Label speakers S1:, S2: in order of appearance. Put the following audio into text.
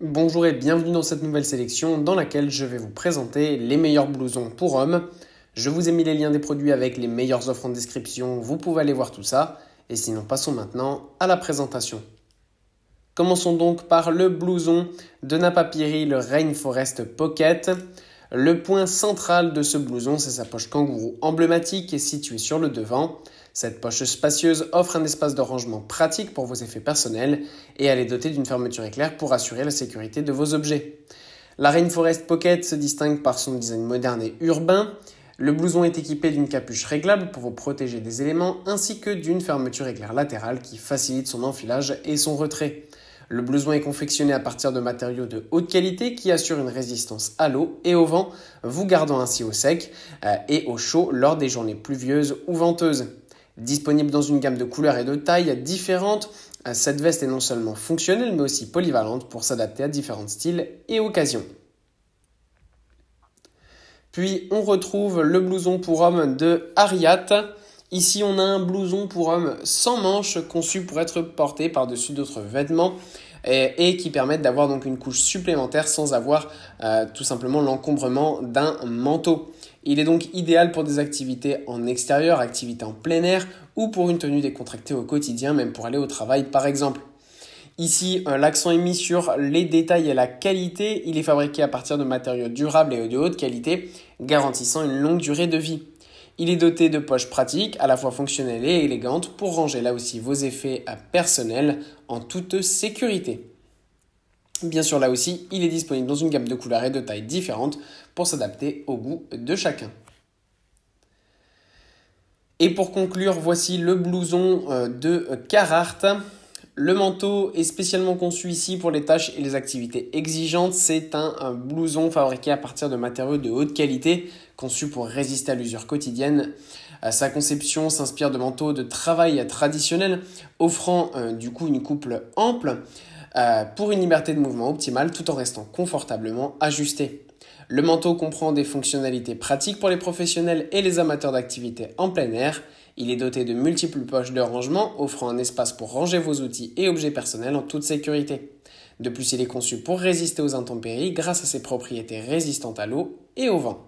S1: Bonjour et bienvenue dans cette nouvelle sélection dans laquelle je vais vous présenter les meilleurs blousons pour hommes. Je vous ai mis les liens des produits avec les meilleures offres en description, vous pouvez aller voir tout ça. Et sinon, passons maintenant à la présentation. Commençons donc par le blouson de Napapiri, le Rainforest Pocket. Le point central de ce blouson, c'est sa poche kangourou emblématique et située sur le devant. Cette poche spacieuse offre un espace de rangement pratique pour vos effets personnels et elle est dotée d'une fermeture éclair pour assurer la sécurité de vos objets. La Rainforest Pocket se distingue par son design moderne et urbain. Le blouson est équipé d'une capuche réglable pour vous protéger des éléments ainsi que d'une fermeture éclair latérale qui facilite son enfilage et son retrait. Le blouson est confectionné à partir de matériaux de haute qualité qui assurent une résistance à l'eau et au vent, vous gardant ainsi au sec euh, et au chaud lors des journées pluvieuses ou venteuses. Disponible dans une gamme de couleurs et de tailles différentes, cette veste est non seulement fonctionnelle mais aussi polyvalente pour s'adapter à différents styles et occasions. Puis on retrouve le blouson pour homme de Ariat. Ici on a un blouson pour homme sans manches conçu pour être porté par-dessus d'autres vêtements et, qui permettent d'avoir donc une couche supplémentaire sans avoir euh, tout simplement l'encombrement d'un manteau. Il est donc idéal pour des activités en extérieur, activités en plein air ou pour une tenue décontractée au quotidien, même pour aller au travail par exemple. Ici, euh, l'accent est mis sur les détails et la qualité. Il est fabriqué à partir de matériaux durables et de haute qualité, garantissant une longue durée de vie. Il est doté de poches pratiques, à la fois fonctionnelles et élégantes, pour ranger là aussi vos effets personnels en toute sécurité. Bien sûr, là aussi, il est disponible dans une gamme de couleurs et de tailles différentes pour s'adapter au goût de chacun. Et pour conclure, voici le blouson euh, de euh, Carhartt. Le manteau est spécialement conçu ici pour les tâches et les activités exigeantes. C'est un, blouson fabriqué à partir de matériaux de haute qualité, conçu pour résister à l'usure quotidienne. sa conception s'inspire de manteaux de travail traditionnels, offrant euh, du coup une couple ample. Euh, pour une liberté de mouvement optimale tout en restant confortablement ajusté. Le manteau comprend des fonctionnalités pratiques pour les professionnels et les amateurs d'activités en plein air. Il est doté de multiples poches de rangement offrant un espace pour ranger vos outils et objets personnels en toute sécurité. De plus, il est conçu pour résister aux intempéries grâce à ses propriétés résistantes à l'eau et au vent.